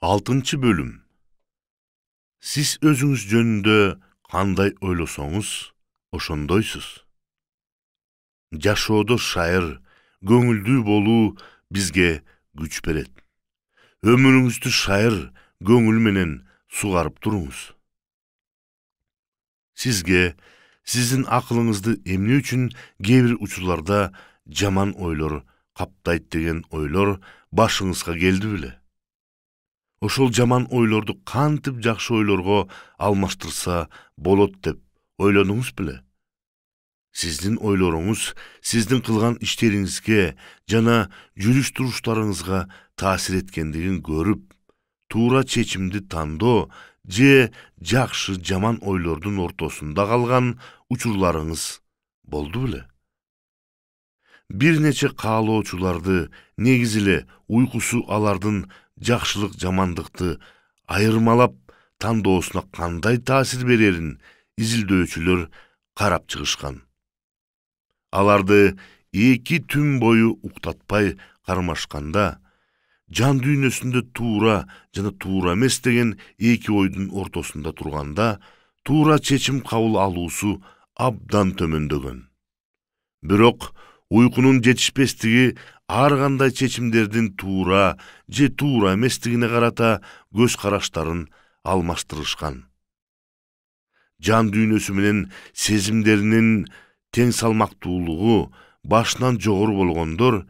алтынчы бөлім. Сіз өзіңіз жөнүндө қандай ойлосоңуз ошондойсуз жашоодо шайыр көңүлдүү болуу бізге күч берет өмүрүңүздү шайыр көңүл менен сугарып туруңуз сизге сиздин акылыңызды эмне үчүн кээ бир учурларда жаман ойлор каптайт деген ойлор башыңызга келди беле ошол жаман ойлорду кантип жакшы ойлорго алмаштырса болот деп ойлонуңуз беле сиздин ойлоруңуз сиздин кылган иштериңизге жана жүрүш туруштарыңызга таасир эткендигин көрүп туура чечимди тандоо же жакшы жаман ойлордун ортосунда калган учурларыңыз болду беле бир нече каалоочуларды негизи эле уйкусу алардын жакшылык жамандыкты айырмалап тандоосуна кандай таасир берерин изилдөөчүлөр карап чыгышкан аларды эки түн бою уктатпай кармашканда жан дүйнөсүндө туура жана туура эмес деген эки ойдун ортосунда турганда туура чечим кабыл алуусу абдан төмөндөгөн бирок уйкунун жетишпестиги ар кандай чечимдердин туура же туура эместигине карата көз караштарын алмаштырышкан жан дүйнөсү менен сезимдеринин тең салмактуулугу башынан жогору болгондор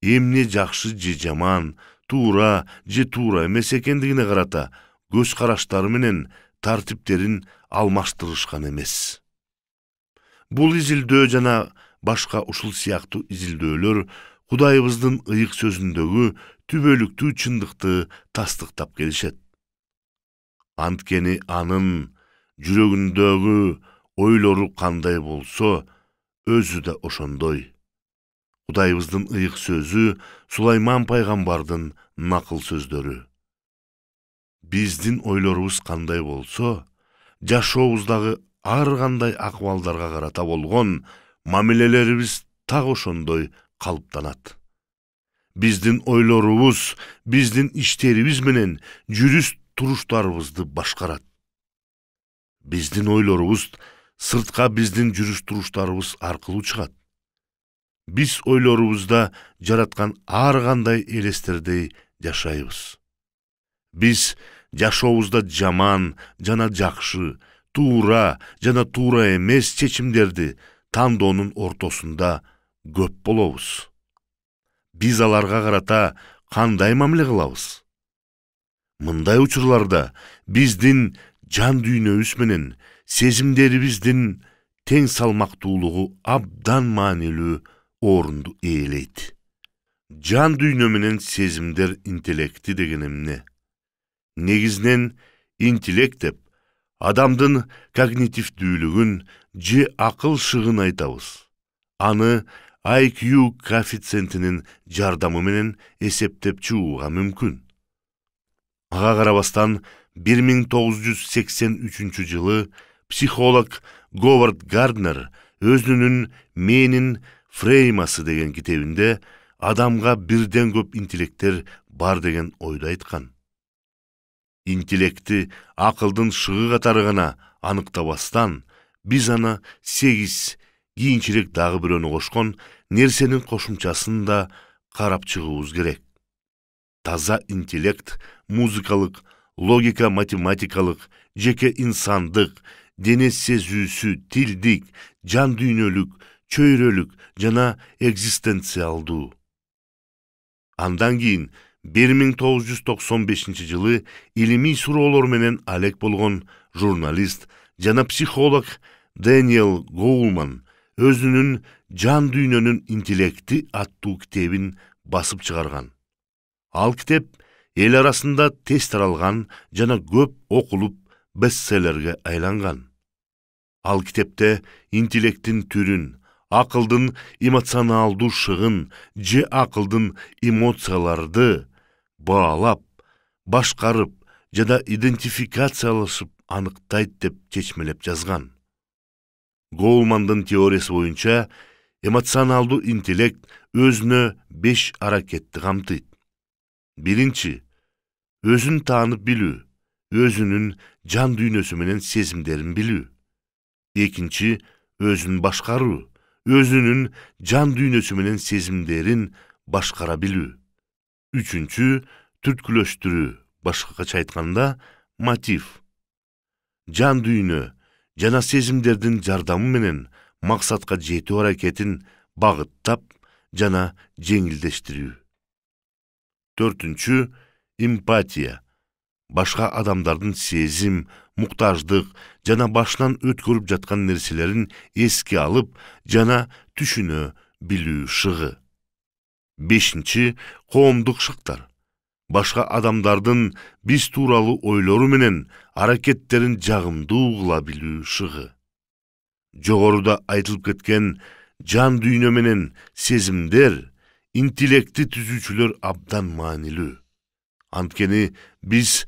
эмне жакшы же жаман туура же туура эмес экендигине карата көз караштары менен тартиптерин алмаштырышкан эмес бул изилдөө жана башка ушул сыяктуу изилдөөлөр кудайыбыздын ыйык сөзүндөгү түбөлүктүү чындыкты тастыктап келишет анткени анын жүрөгүндөгү ойлору кандай болсо өзү да ошондой кудайыбыздын ыйык сөзү сулайман пайгамбардын накыл сөздөрү биздин ойлорубуз кандай болсо жашообуздагы ар кандай акыбалдарга карата болгон мамилелерибиз так ошондой калыптанат биздин ойлорубуз биздин иштерибиз менен жүрүш туруштарыбызды башкарат биздин ойлорубуз сыртка биздин жүрүш туруштарыбыз аркылуу чыгат биз ойлорубузда жараткан ар кандай элестердей жашайбыз биз жашообузда жаман жана жакшы туура жана туура эмес чечимдерди тандоонун ортосунда көп болобуз биз аларга карата кандай мамиле кылабыз мындай учурларда биздин жан дүйнөбүз менен сезимдерибиздин тең салмактуулугу абдан маанилүү орунду ээлейт жан дүйнө менен сезимдер интеллекти деген эмне негизинен интеллект деп адамдын когнитивдүүлүгүн же акыл шыгын айтабыз аны iq коэффициентинин жардамы менен эсептеп чыгууга мүмкүн ага карабастан бир миң тогуз жүз сексен үчүнчү жылы психолог говард гарднер өзүнүн менин фреймасы деген китебинде адамга бирден көп интеллекттер бар деген ойду айткан интеллекти акылдын шыгы катары гана аныктабастан биз аны сегиз кийинчерээк дагы бирөөнү кошкон нерсенин кошумчасын да карап чыгуубуз керек таза интеллект музыкалык логика математикалык жеке инсандык дене сезүүсү тилдик жан дүйнөлүк чөйрөлүк жана экзистенциалдуу андан кийин 1995 жылы илимий суроолор менен алек болгон журналист жана психолог дэниел гоулман өзүнүн жан дүйнөнүн интеллекти аттуу китебин басып чыгарган ал китеп эл арасында тез таралган жана көп окулуп бестселлерге айланган ал китепте интеллекттин түрүн акылдын эмоционалдуу шыгын же акылдын эмоцияларды баалап башкарып жада идентификациялашып аныктайт деп чечмелеп жазган голмандын теориясы боюнча эмоционалдуу интеллект өзүнө беш аракетти камтыйт биринчи өзүн таанып билүү өзүнүн жан дүйнөсү менен сезимдерин билүү экинчи өзүн башкаруу өзүнүн жан дүйнөсү менен сезимдерин башкара билүү үчүнчү түрткүлөштүрүү башкача айтканда мотив жан дүйнө жана сезімдердің жардамы менен максатка жетүү аракетин багыттап жана жеңилдештирүү төртүнчү импатия, башка адамдардың сезім, муктаждык жана башынан өткөрүп жатқан нерселерин еске алып жана түшүнө билүү шығы. бешинчи коомдук шактар башка адамдардын биз тууралуу ойлору менен аракеттерин жагымдуу кыла билүү шыгы жогоруда айтылып кеткен жан дүйнө менен сезимдер интеллектти түзүүчүлөр абдан маанилүү анткени биз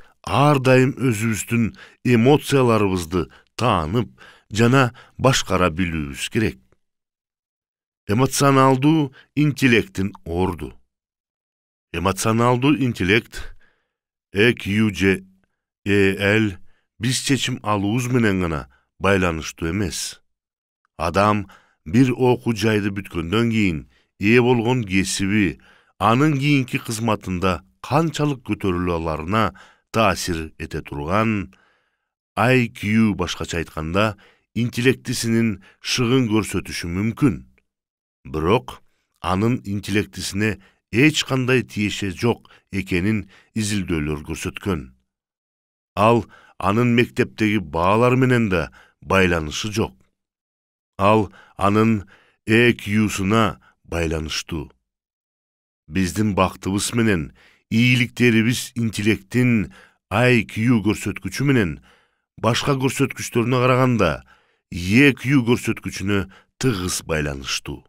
ар дайым өзүбүздүн эмоцияларыбызды таанып жана башкара билүүбүз керек эмоционалдуу интеллектин орду эмоционалдуу интеллект же эл биз чечим алуубуз менен гана байланыштуу эмес адам бир окуу жайды бүткөндөн кийин ээ болгон кесиби анын кийинки кызматында канчалык көтөрүлө аларына таасир эте турган iq башкача айтканда интеллектисинин шыгын көрсөтүшү мүмкүн бирок анын интеллектисине эч кандай тиеше жок экенин изилдөөлөр көрсөткөн ал анын мектептегі баалар менен да байланышы жок ал анын экюсуна байланыштуу биздин бактыбыз менен ийгиликтерибиз интеллекттин IQ көрсөткүчү менен башка көрсөткүчтөрүнө караганда EQ көрсөткүчүнө тыгыз байланыштуу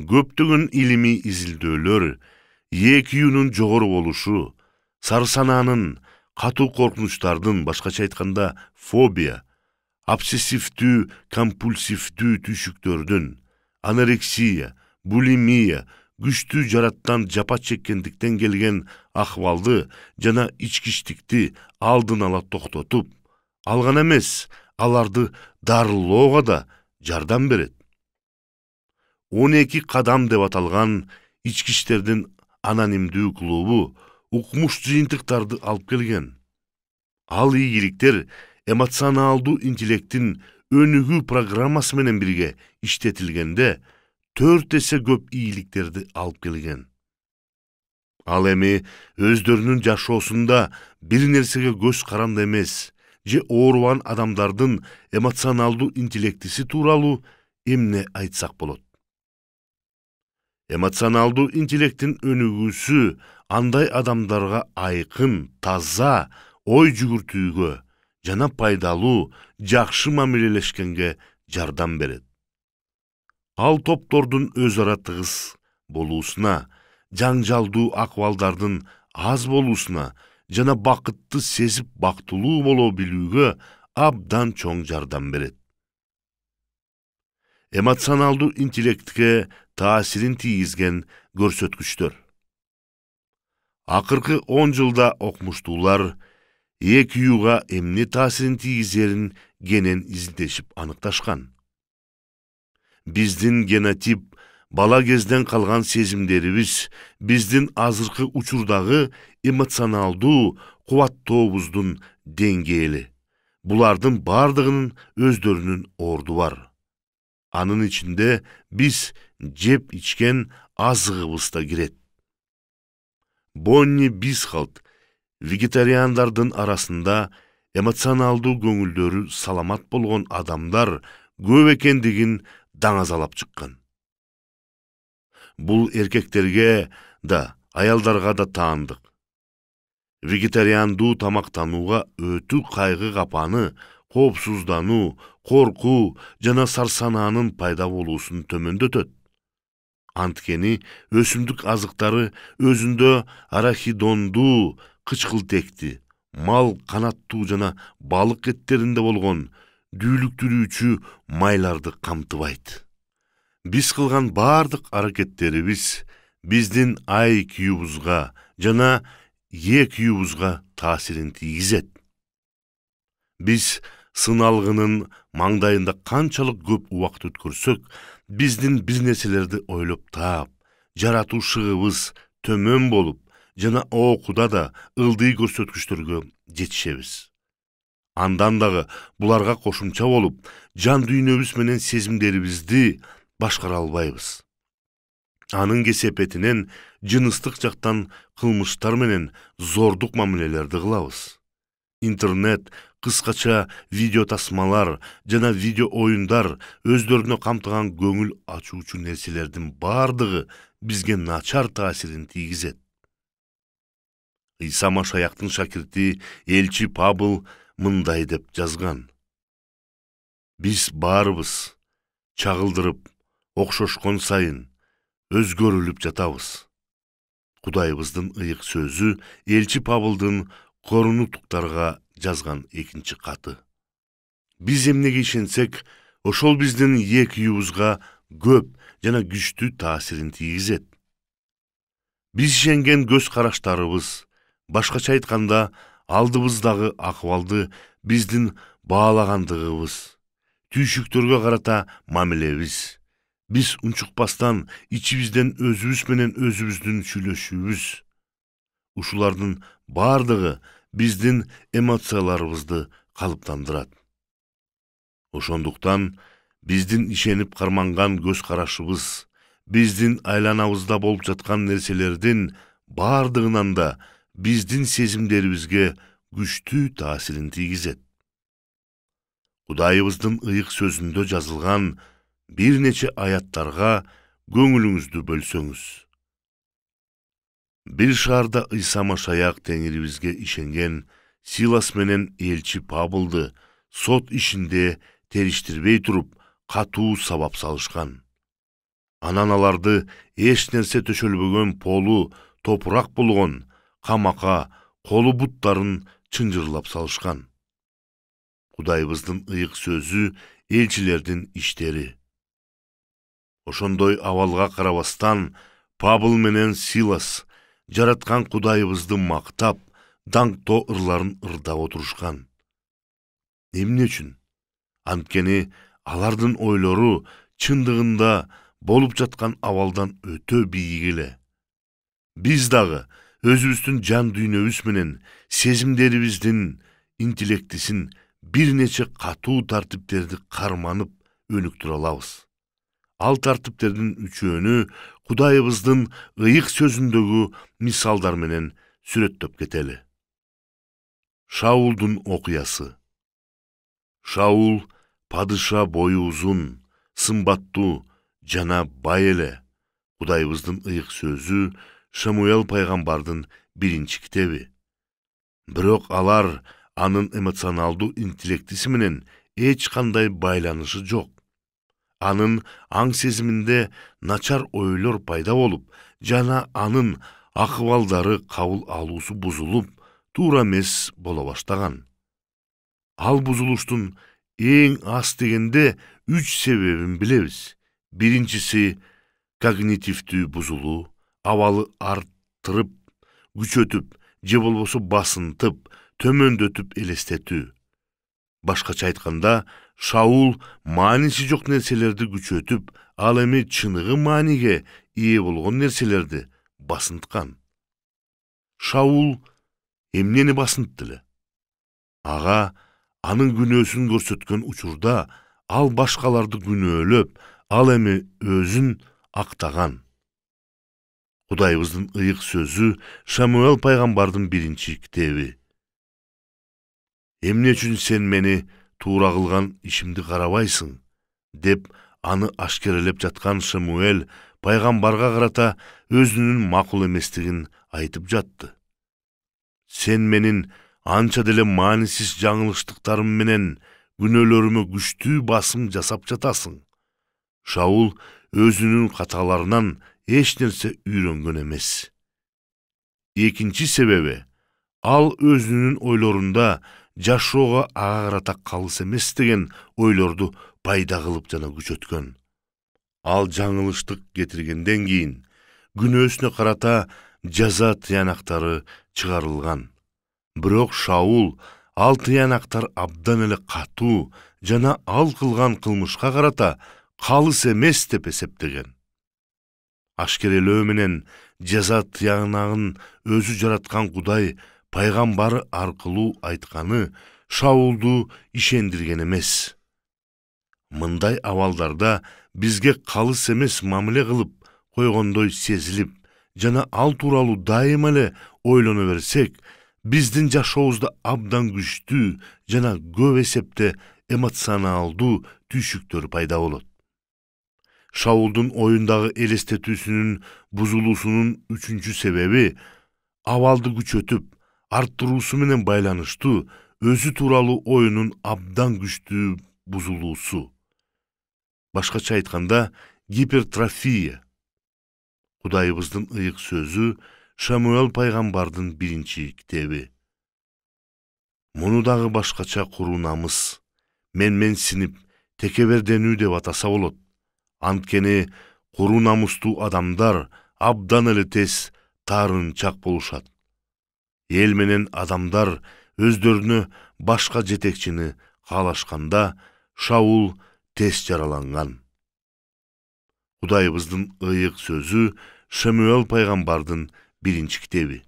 көптөгөн илими изилдөөлөр юнун жогору болушу Сарсананын катуу коркунучтардын башкача айтканда фобия обсессивдүү компульсивдүү түйшүктөрдүн анорексия булимия күчтүү жараттан жапа чеккендиктен келген акыбалды жана ичкичтикти алдын ала токтотуп ал гана эмес аларды дарылоого да жардам берет он эки кадам деп аталган иштердин анонимдүү клубу укмуш жыйынтыктарды алып келген ал ийгиликтер эмоционалдуу интеллекттин өнүгүү программасы менен бирге иштетилгенде төрт эсе көп ийгиликтерди алып келген ал эми өздөрүнүн жашоосунда бир нерсеге көз каранды эмес же ооруган адамдардын эмоционалдуу интеллектиси тууралуу эмне айтсак болот эмоционалдуу интеллекттин өнүгүүсү андай адамдарга айкын таза ой жүгүртүүгө жана пайдалуу жакшы мамилелешкенге жардам берет ал топтордун өз ара тыгыз болуусуна жаңжалдуу акыбалдардын аз болуусуна жана бакытты сезип бактылуу боло билүүгө абдан чоң жардам берет эмоционалдуу интеллектке таасирин тийгизген көрсөткүчтөр акыркы он жылда окумуштуулар экюга эмне таасирин тийгизерин кенен изилдешип аныкташкан биздин генотип бала кезден калган сезимдерибиз биздин азыркы учурдагы эмоционалдуу кубаттообуздун деңгээли булардын бардыгынын өздөрүнүн орду бар анын ичинде биз жеп ичкен азыгыбыз да кирет бонни бисхалт вегетариандардын арасында эмоционалдуу көңүлдөрү саламат болгон адамдар көп экендигин даңазалап чыккан бул эркектерге да аялдарга да таандык вегетариандуу тамактанууга өтүү кайгы капаны коопсуздануу коркуу жана сарсанаанын пайда болуусун төмөндөтөт анткени өсүмдүк азыктары өзүндө арахидондуу кычкылтекти мал канаттуу жана балык эттеринде болгон дүүлүктүрүүчү майларды камтыбайт биз кылган баардык аракеттерибиз биздин айкбузга жана екбузга таасирин тийгизет биз сын маңдайында канчалык көп убакыт өткөрсөк биздин нерселерди ойлоп таап жаратуушыгыбыз төмөн болуп жана окууда да ылдый көрсөткүчтөргө жетишебиз андан дагы буларга кошумча болуп жан дүйнөбүз менен сезимдерибизди башкара албайбыз анын кесепетинен жыныстык жактан кылмыштар менен зордук мамилелерди кылабыз интернет кыскача видеотасмалар, жана видео оюндар өздөрүнө камтыган көңүл ачуучу нерселердин бардығы бизге начар таасирин тийгизет ыйса машаяктын шакирти элчи пабыл мындай деп жазган биз баарыбыз чагылдырып окшошкон сайын өзгөрүлүп жатабыз кудайыбыздын ыйык сөзү элчи пабылдын корунутуктарга жазган экинчи каты биз эмнеге ишенсек ошол биздин екиюбузга көп жана күчтүү таасирин тийгизет биз ишенген көз караштарыбыз башкача айтканда алдыбыздагы акыбалды биздин баалагандыгыбыз түйшүктөргө карата мамилебиз биз унчукпастан ичибизден өзүбүз менен өзүбүздүн сүйлөшүүбүз ушулардын бардығы биздин эмоцияларыбызды калыптандырат ошондуктан биздин ишенип карманган көз карашыбыз биздин айланабызда болуп жаткан нерселердин бардығынан да биздин сезимдерибизге күчтүү таасирин тийгизет кудайыбыздын ыйык сөзүндө жазылган бир нече аяттарга көңүлүңүздү бөлсөңүз бир шаарда ыйса машаяк теңирибизге ишенген силас менен элчи пабылды сот ишинде териштирбей туруп катуу сабап салышкан анан аларды эч нерсе төшөлбөгөн полу топурак болгон камакка колу буттарын чынжырлап салышкан кудайыбыздын ыйык сөзү элчилердин иштери ошондой абалга карабастан пабыл менен силас жараткан кудайыбызды мактап то ырларын ырдап отурушкан эмне үчүн анткени алардын ойлору чындыгында болуп жаткан абалдан өтө бийик эле биз дагы өзүбүздүн жан дүйнөбүз менен сезимдерибиздин интеллектисин бир нече катуу тартиптерди карманып өнүктүрө алабыз ал тартиптердин үчөөнү кудайыбыздын ыйык сөзүндөгү мисалдар менен сүрөттөп кетели шаулдун окуясы шаул падыша бою узун сымбаттуу жана бай эле кудайыбыздын ыйык сөзү шамуэл пайгамбардын биринчи китеби бирок алар анын эмоционалдуу интеллектиси менен эч кандай байланышы жок анын аң сезиминде начар ойлор пайда болуп жана анын акыбалдары кабыл алуусу бузулуп туура эмес боло баштаган ал бузулуштун эң аз дегенде үч себебин билебиз биринчиси когнитивдүү бузулуу абалы арттырып күчөтүп же болбосо басынтып төмөндөтүп элестетүү башкача айтканда шаул мааниси жок нерселерди күчөтүп ал эми чыныгы мааниге ээ болгон нерселерди басынткан шаул эмнени басынтты эле ага анын күнөөсүн көрсөткөн учурда ал башкаларды күнөөлөп ал эми өзүн актаган кудайыбыздын ыйык сөзү шамуэл пайгамбардын биринчи китеби эмне үчүн сен мени туура кылган ишимди карабайсың деп аны ашкерелеп жаткан Шамуэл пайгамбарга карата өзүнүн макул эместигин айтып жатты сен менин анча деле маанисиз жаңылыштыктарым менен күнөөлөрүмө күчтүү басым жасап жатасың шаул өзүнүн каталарынан эч нерсе үйрөнгөн эмес экинчи себеби ал өзүнүн ойлорунда жашоого ага карата калыс эмес деген ойлорду пайда кылып жана күчөткөн ал жаңылыштык кетиргенден кийин күнөөсүнө карата жаза тыянактары чыгарылган бирок шаул ал тыянактар абдан эле катуу жана ал кылган кылмышка карата калыс эмес деп эсептеген ашкерелөө менен жаза тыянагын өзү жараткан кудай пайғамбары арқылу айтқаны шауылду ішендірген емес. мындай авалдарда бізге қалыс эмес мамиле қылып койгондой сезіліп жана ал тууралуу дайым эле ойлоно берсек біздің жашообузда абдан күшті, жана көп эсепте эмоционалдуу түйшүктөр пайда болот шабуулдун оюндагы элестетүүсүнүн бузулуусунун үчүнчү себеби абалды күчөтүп арттыруусу менен байланыштуу өзү тууралуу оюнун абдан күчтүү бузулуусу башкача айтканда гипертрофия кудайыбыздын ыйык сөзү шамуэл пайгамбардын биринчи китеби муну дагы башкача куру намыс мен менсинип текеберденүү деп атаса болот анткени куру намыстуу адамдар абдан эле тез таарынчаак болушат эл менен адамдар өздөрүнө башка жетекчини каалашканда шаул тез жараланган кудайыбыздын ыйык сөзү шемуэл пайгамбардын биринчи китеби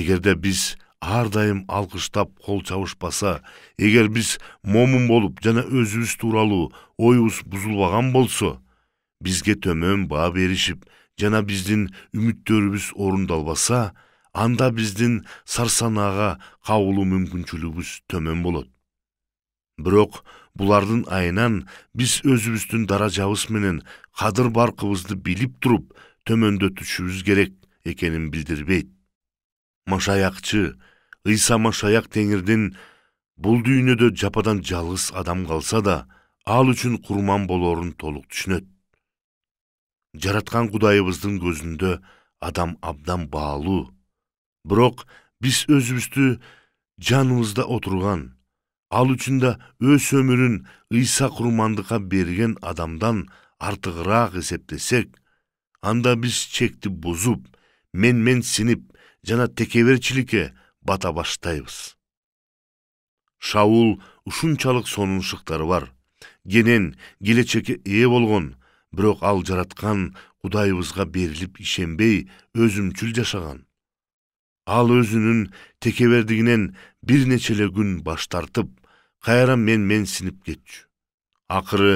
эгерде биз ар дайым алкыштап кол чабышпаса эгер биз момун болуп жана өзүбүз тууралуу оюбуз бузулбаган болсо бизге төмөн баа беришип жана биздин үмүттөрүбүз орундалбаса анда биздин сарсанаға кабылуу мүмкүнчүлүгүбүз төмөн болот бирок булардын айынан биз өзүбүздүн даражабыз менен кадыр баркыбызды билип туруп төмөндөтүшүбүз керек экенин билдирбейт машаякчы ыйса машаяк теңирдин бул дүйнөдө жападан жалгыз адам калса да ал үчүн курман болорун толук түшүнөт жараткан кудайыбыздын көзүндө адам абдан баалуу бирок биз өзүбүздү жанымызда отырған, ал үшінде өз өмірін ыйса курмандыкка берген адамдан артығырақ есептесек, анда біз бұзып, мен-мен менменсинип жана текеберчиликке бата баштайбыз шаул ушунчалык шықтары бар кенен келечекке ээ болгон бирок ал жаратқан кудайыбызга берилип ишенбей өзүмчүл жашаган ал өзүнүн текебердигинен бир нече эле күн баш тартып кайра менменсинип кетчү акыры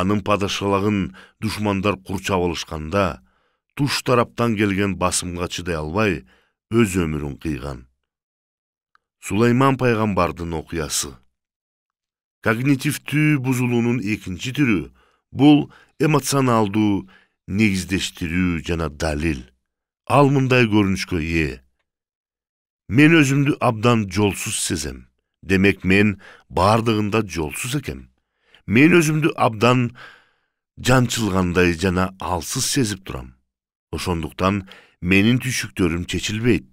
анын падышалагын душмандар курчап алышканда туш тараптан келген басымга чыдай албай өз өмүрүн кыйган сулейман пайгамбардын окуясы когнитивдүү бузулуунун экинчи түрү бул эмоционалдуу негиздештирүү жана далил ал мындай көрүнүшкө ээ мен өзүмдү абдан жолсуз сезем демек мен бардыгында жолсуз экем мен өзүмдү абдан жанчылгандай жана алсыз сезип турам ошондуктан менин түйшүктөрүм чечилбейт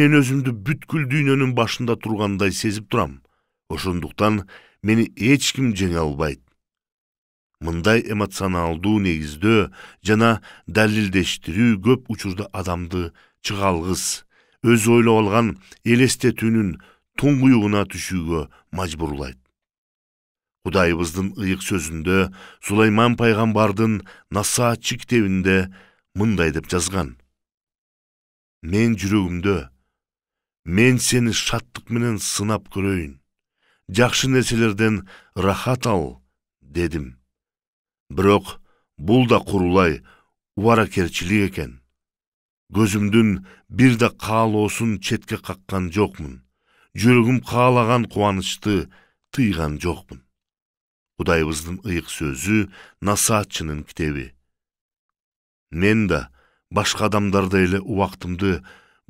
мен өзүмдү бүткүл дүйнөнүн башында тургандай сезип турам ошондуктан мени эч ким жеңе албайт мындай эмоционалдуу негиздөө жана далилдештирүү көп учурда адамды чыга алгыс өз ойлап алған елестетүүнүн туңгуюгуна түшүүгө мажбурлайт кудайыбыздын ыйык сөзүндө сулайман пайгамбардын насаатчы китебинде мындай деп жазган мен жүрөгүмдө мен сені шаттық менен сынап көрөйүн жакшы нерселерден рахат ал дедим бирок бул да курулай убаракерчилик экен көзүмдүн бир да каалоосун четке каккан жокмун жүрөгүм каалаган кубанычты тыйган жокмун кудайыбыздын ыйык сөзү насаатчынын китеби мен да башка адамдардай эле убактымды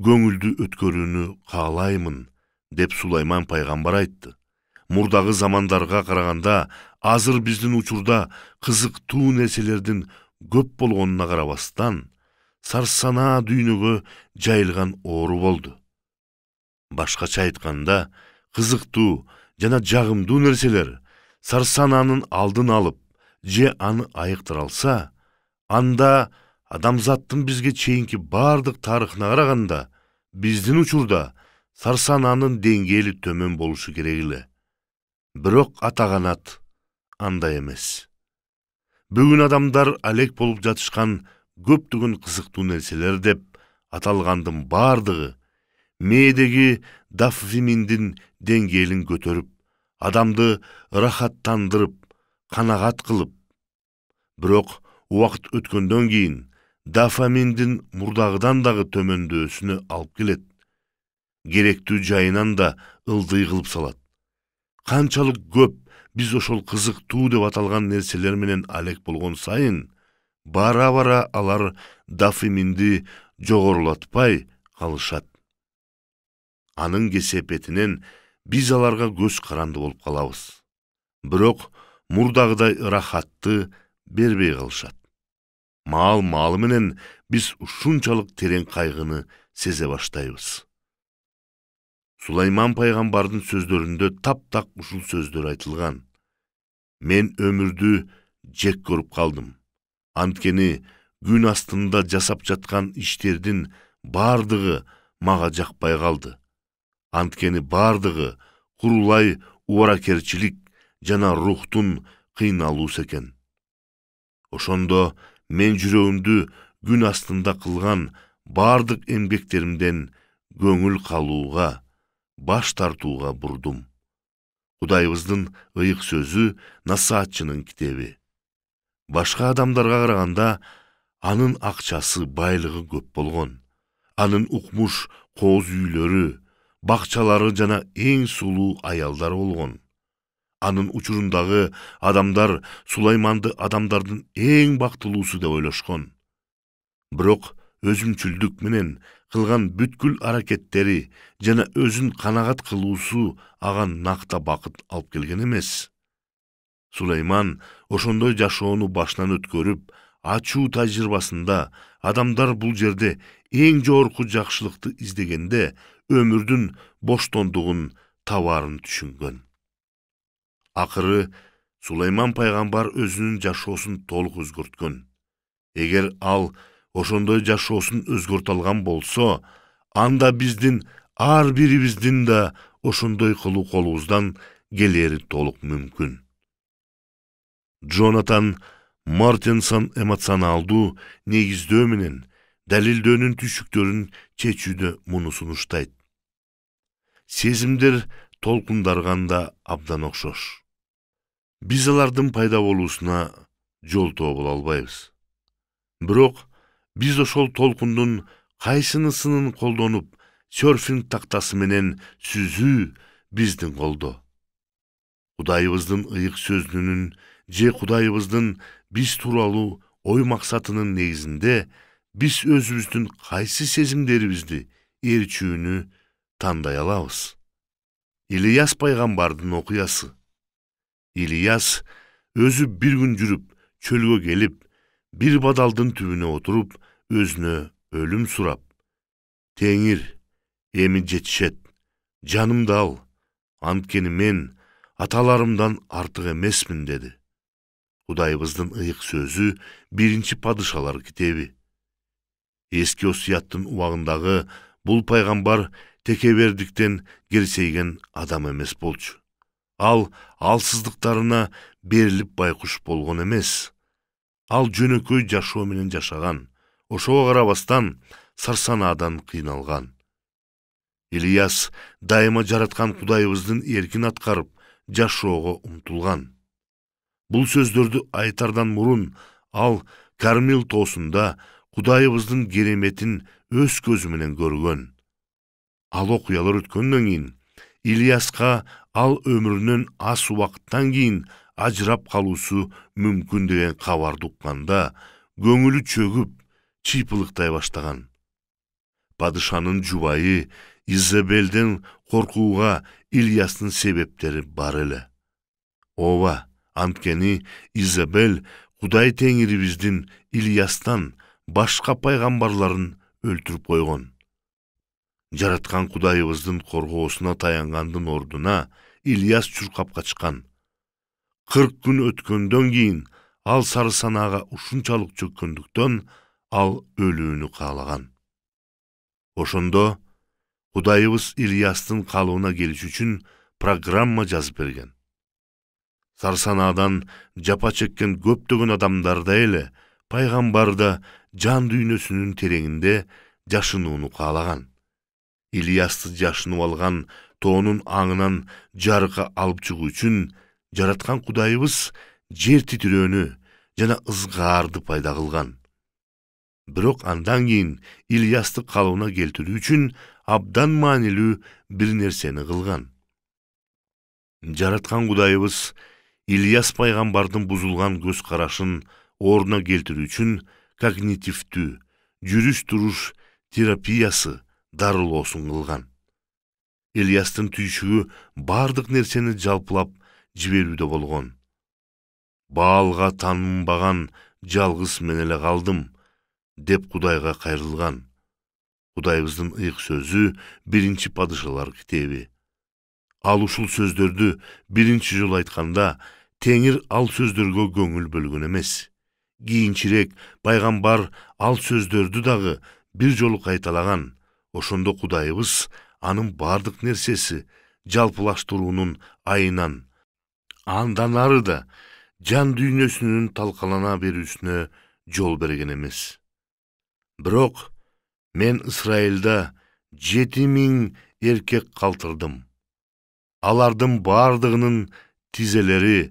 көңүлдүү өткөрүүнү каалаймын деп сулайман пайгамбар айтты мурдагы замандарга караганда азыр биздин учурда кызыктуу нерселердин көп болгонуна карабастан сарсанаа дүйнөгө жайылган оору болду башкача айтканда кызыктуу жана жагымдуу нерселер сарсанаанын алдын алып же аны айыктыра алса анда адамзаттын бизге чейинки бардык тарыхына караганда биздин учурда сарсанаанын деңгээли төмөн болушу керек эле бирок атаганат андай эмес бүгүн адамдар алек болуп жатышкан көптөгөн кызыктуу нерселер деп аталгандын бардыгы мээдеги даффиминдин деңгээлин көтөрүп адамды рахаттандырып канагат кылып бирок убакыт өткөндөн кийин дафаминдин мурдагыдан дагы төмөндөөсүнө алып келет керектүү жайынан да ылдый кылып салат канчалык көп биз ошол кызыктуу деп аталган нерселер менен алек болгон сайын бара бара алар дафиминди жогорулатпай қалышат. Аның кесепетінен біз аларға көз қаранды болып калабыз Бірок мұрдағыдай ырахатты бербей қалышат. маал маалы менен биз терен терең сезе баштайбыз сулайман пайғамбардың сөздерінде тап-тақ ұшыл сөздер айтылған. мен өмірді жек көріп қалдым анткени күн астында жасап жаткан иштердин бардыгы мага жақпай қалды анткени бардыгы курулай убаракерчилик жана рухтун кыйналуусу экен ошондо мен жүрөгүмдү күн астында кылган бардык эмгектеримден көңүл калууга баш тартууга бурдум кудайыбыздын ыйык сөзү насаатчынын китеби башка адамдарга караганда анын акчасы байлыгы көп болгон анын укмуш кооз үйлөрү бакчалары жана эң сулуу аялдары болгон анын учурундагы адамдар сулайманды адамдардын эң бактылуусу деп ойлошкон бирок өзүмчүлдүк менен кылган бүткүл аракеттери жана өзүн канагат кылуусу ага накта бакыт алып келген эмес сулейман ошондой жашоону башынан өткөрүп ачуу тажрыйбасында адамдар бул жерде эң жогорку жакшылыкты издегенде өмүрдүн боштондугун табарын түшүнгөн акыры сулайман пайгамбар өзүнүн жашоосун толук өзгөрткөн эгер ал ошондой жашоосун өзгөртө алган болсо анда биздин ар бирибиздин да ошондой кылуу колубуздан келери толук мүмкүн джонатан мартинсон эмоционалдуу негиздөө менен далилдөөнүн түйшүктөрүн чечүүдө муну сунуштайт сезимдер толкундарганда абдан окшош биз алардын пайда болуусуна жол боло албайбыз бирок биз ошол толкундун кайсынысынын колдонуп серфинг тактасы менен сүзүү биздин колдо кудайыбыздын ыйык сөзүнүн же кудайыбыздын биз тууралуу ой максатынын негизинде биз өзүбүздүн кайсы сезимдерибизди ээрчүүнү тандай алабыз илияс пайгамбардын окуясы илияс өзү бир күн жүрүп чөлгө келип бир бадалдын түбүнө отуруп өзүнө өлүм сурап теңир эми жетишет жанымды ал анткени мен аталарымдан артык эмесмин деди кудайыбыздын ыйык сөзү биринчи падышалар китеби эски осуяттын убагындагы бул пайгамбар текебердиктен керсейген адам эмес болчу ал алсыздыктарына берилип байкуш болгон эмес ал жөнөкөй жашоо менен жашаган ошого карабастан сарсанаадан кыйналган ильяс дайыма жараткан кудайыбыздын эркин аткарып жашоого умтулган бұл сөздерді айтардан мұрын ал кармил тосында құдайыбыздың кереметін өз көзімінен көрген ал оқиялар өткеннен кейін ильясқа ал өмірінен аз уақыттан кейін ажырап қалусы мүмкіндеген деген көңілі чөгіп чипылықтай баштаған падышаның жұбайы изабелден қорқуға ильястың себептері бар ілі ова анткени изабел кудай теңирибиздин ильястан башка пайгамбарларын өлтүрүп койгон жараткан кудайыбыздын коргоосуна таянгандын ордуна ильяс чуркап качкан кырк күн өткөндөн кийин ал сарысанаага ушунчалык чөккөндүктөн ал өлүүнү каалаган ошондо кудайыбыз ильястын калыбына келиши үчүн программа жазып берген сарсанаадан жапа чеккен көптөгөн адамдардай эле пайгамбар да жан дүйнөсүнүн тереңинде жашынууну каалаган ильясты жашынып алган тоонун аңынан жарыкка алып чыгуу үчүн жараткан кудайыбыз жер титирөөнү жана ызгаарды пайда кылган бирок андан кийин ильясты калыбына келтирүү үчүн абдан маанилүү бир нерсени кылган жараткан кудайыбыз ильяс пайғамбардың бұзылған көзқарашын орнына келтіру үшін когнитивті жүріс тұрыш терапиясы дарыл ұсынылған ильястың түйшігі бардық нәрсені жалпылап жіберуде болған баалға танынбаған жалғыс мен әлі қалдым деп құдайға қайрылған Құдайғыздың иық сөзі бірінші падышалар кітебі ал ушул сөздөрдү биринчи жолу айтканда теңір ал сөздерге көңіл бөлгөн эмес кийинчерээк пайгамбар ал сөздөрдү дагы бир жолу кайталаган ошондо кудайыбыз анын бардык нерсеси жалпылаштыруунун айынан андан ары да жан дүйнөсүнүн талкалана берүүсүнө жол берген эмес бирок мен ысрайылда жети миң эркек калтырдым алардын бардыгынын тизелери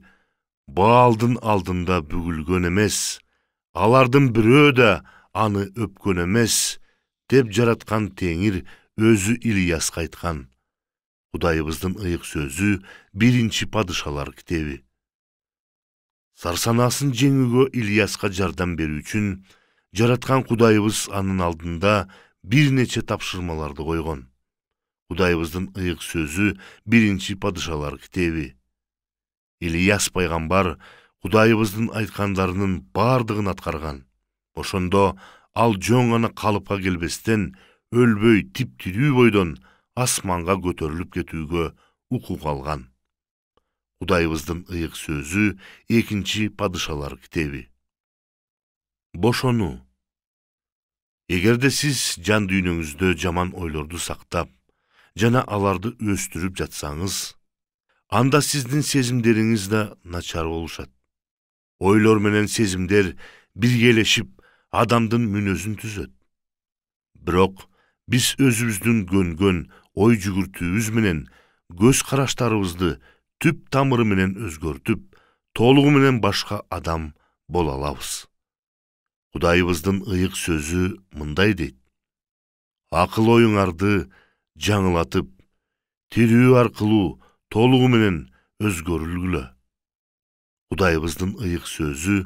баалдын алдында бүгүлгөн эмес алардын бирөө да аны өпкөн эмес деп жаратқан теңир өзі ильяска айткан кудайыбыздын ыйык сөзү биринчи падышалар китеби сарсанаасын жеңүүгө ильяска жардам берүү үчүн Жаратқан кудайыбыз анын алдында бир нече тапшырмаларды койгон кудайыбыздын ыйык сөзү биринчи падышалар китеби ильяс пайгамбар кудайыбыздын айткандарынын бардыгын аткарган ошондо ал жөн гана калыпка келбестен өлбөй тип тирүү бойдон асманга көтөрүлүп кетүүгө укук алган кудайыбыздын ыйык сөзү экинчи падышалар китеби Бошону. эгерде сиз жан дүйнөңүздө жаман ойлорду сактап жана аларды өстүрүп жатсаңыз анда сиздин сезимдериңиз да начар болушат ойлор менен сезимдер биргелешип адамдын мүнөзүн түзөт бирок биз өзүбүздүн көнгөн ой жүгүртүүбүз менен көз караштарыбызды түп тамыры менен өзгөртүп толугу менен башка адам боло алабыз кудайыбыздын ыйык сөзү мындай дейт акыл оюңарды жаңылатып тирүү аркылуу толугу менен өзгөрүлгүлө кудайыбыздын ыйык сөзү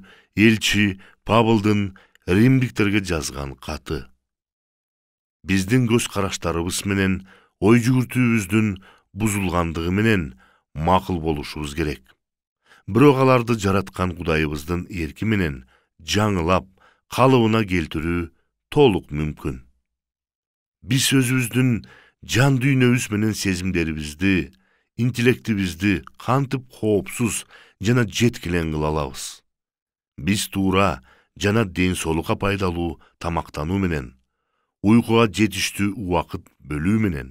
элчи пабылдың римдиктерге жазған каты биздин көз караштарыбыз менен ой жүгүртүүбүздүн бузулгандыгы менен макул болушубуз керек бирок аларды жараткан кудайыбыздын эрки менен жаңылап калыбына келтирүү толук мүмкүн биз өзүбүздүн жан дүйнөбүз менен сезимдерибизди интеллектибизди кантип коопсуз жана жеткилен кыла алабыз биз туура жана ден соолукка пайдалуу тамактануу менен уйкуга жетиштүү убакыт бөлүү менен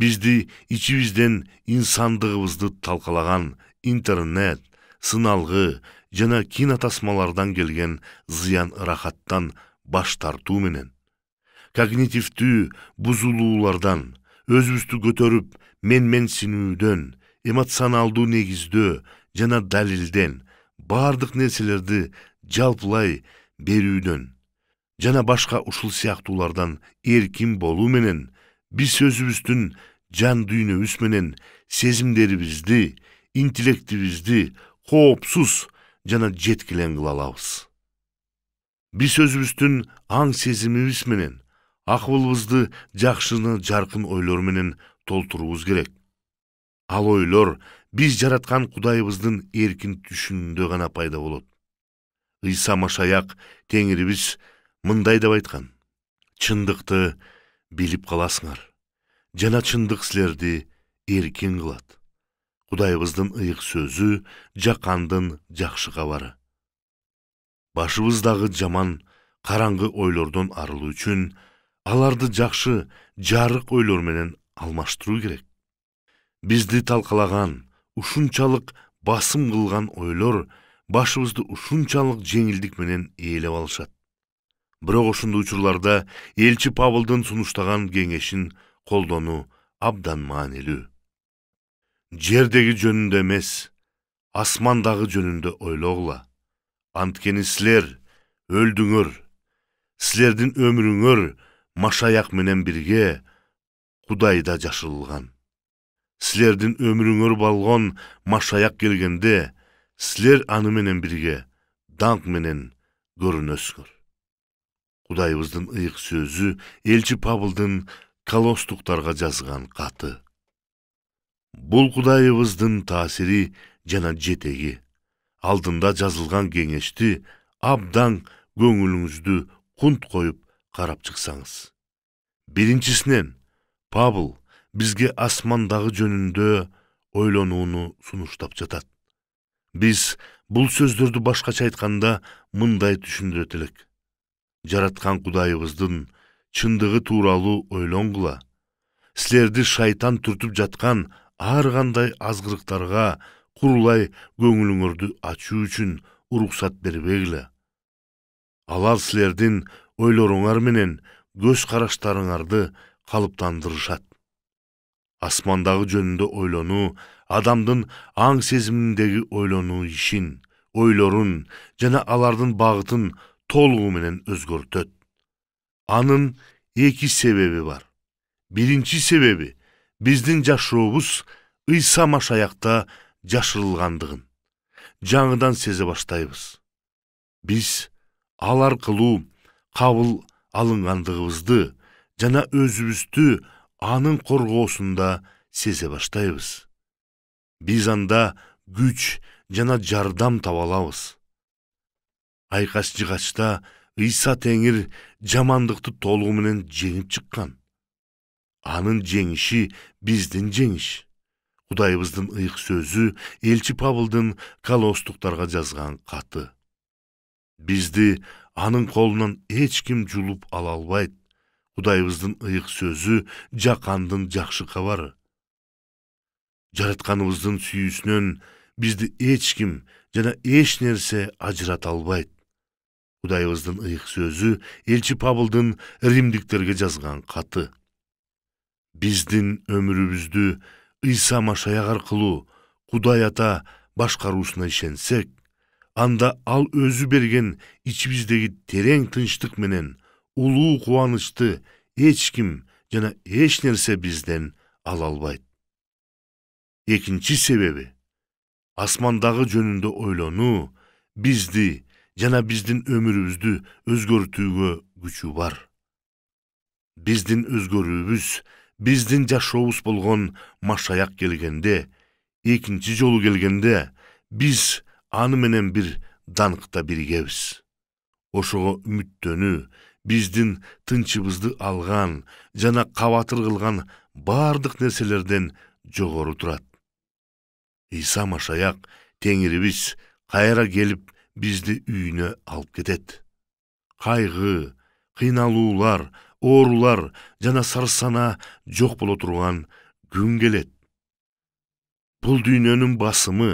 бизди ичибизден инсандыгыбызды талкалаган интернет сыналгы жана кинотасмалардан келген зыян ырахаттан баш тартуу менен когнитивдүү бузулуулардан өзүбүздү көтөрүп менменсинүүдөн эмоционалдуу негиздөө жана далилден бардык нерселерди жалпылай берүүдөн жана башка ушул сыяктуулардан эркин болуу менен биз өзүбүздүн жан дүйнөбүз менен сезимдерибизди интеллектибизди коопсуз жана жеткилең кыла алабыз биз өзүбүздүн аң сезимибиз менен акылыбызды жакшыны жаркын ойлор менен толтуруубуз керек ал ойлор биз жараткан кудайыбыздын эркин түшүнүндө гана пайда болот ыйса машаяк теңирибиз мындай деп айткан чындыкты билип каласыңар жана чындык силерди эркин кылат кудайыбыздын ыйык сөзү жакандын жакшы кабары башыбыздагы жаман караңгы ойлордон арылуу үчүн аларды жакшы жарык ойлор менен алмаштыруу керек бизди талкалаган ушунчалык басым кылган ойлор башыбызды ушунчалык жеңилдик менен ээлеп алышат бирок ошондой учурларда элчи павылдын сунуштаган кеңешин колдонуу абдан маанилүү жердеги жөнүндө эмес асмандагы жөнүндө ойлогула анткени силер өлдүңөр силердин өмүрүңөр машаяк менен бирге кудайда жашырылган силердин өмүрүңөр болгон машаяк келгенде силер аны менен бирге даңк менен көрүнөсүңөр кудайыбыздын ыйык сөзү элчи павылдын колостуктарга жазган каты бул кудайыбыздын таасири жана жетеги алдында жазылган кеңешти абдан көңүлүңүздү кунт коюп карап чыксаңызбиринчисинен пабыл бизге асмандагы жөнүндө ойлонууну сунуштап жатат биз бул сөздөрдү башкача айтканда мындай түшүндүрөт элек жараткан кудайыбыздын чындыгы тууралуу ойлонгула силерди шайтан түртүп жаткан ар кандай азгырыктарга курулай көңүлүңөрдү ачуу үчүн уруксат бербегиле алар силерди ойлоруңар менен көз караштарыңарды калыптандырышат асмандагы жөнүндө ойлонуу адамдын аң сезиминдеги ойлонуу ишин ойлорун жана алардын багытын толугу менен өзгөртөт анын эки себеби бар биринчи себеби биздин жашообуз ыйса машаякта жашырылгандыгын жаңыдан сезе баштайбыз биз ал аркылуу қабыл алынғандығыбызды жана өзүбүздү анын коргоосунда сезе баштайбыз биз анда күч жана жардам таба алабыз айкаш жыгачта ыйса теңир жамандыкты толугу менен жеңип чыккан анын жеңиши биздин жеңиш кудайыбыздын ыйык сөзү элчи павылдын колостуктарга жазган каты бизди анын колунан эч ким жулуп ала албайт кудайыбыздын ыйык сөзү жакандын жакшы кабары жаратканыбыздын сүйүүсүнөн бизди эч ким жана эч нерсе ажырата албайт кудайыбыздын ыйык сөзү элчи пабылдын римдиктерге жазган каты биздин өмүрүбүздү ыйса машаяк аркылуу кудай ата башкаруусуна ишенсек анда ал өзі берген ичибиздеги терең тынчтык менен улуу кубанычты эч ким жана эч нерсе бизден ала албайт экинчи себеби асмандагы жөнүндө ойлонуу бизди жана биздин өмүрүбүздү өзгөртүүгө күчү бар биздин өзгөрүүбүз биздин жашообуз болгон машаяк келгенде экинчи жолу келгенде биз аны менен бир даңкта биригебиз ошого үмүттөнүү биздин тынчыбызды алган жана кабатыр кылган бардык нерселерден жогору турат ыйса машаяк теңирибиз кайра келип бизди үйүнө алып кетет кайгы кыйналуулар оорулар жана сарсана жок боло турган күн келет бул дүйнөнүн басымы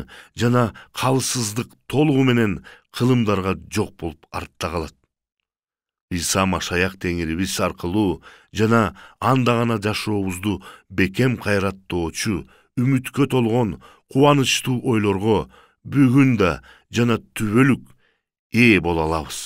жана калсыздык толугу менен кылымдарга жок болуп артта калат иса машаяк теңирибиз аркылуу жана анда гана жашообузду бекем кайраттоочу үмүткө толгон кубанычтуу ойлорго бүгүн да жана түбөлүк ээ боло алабыз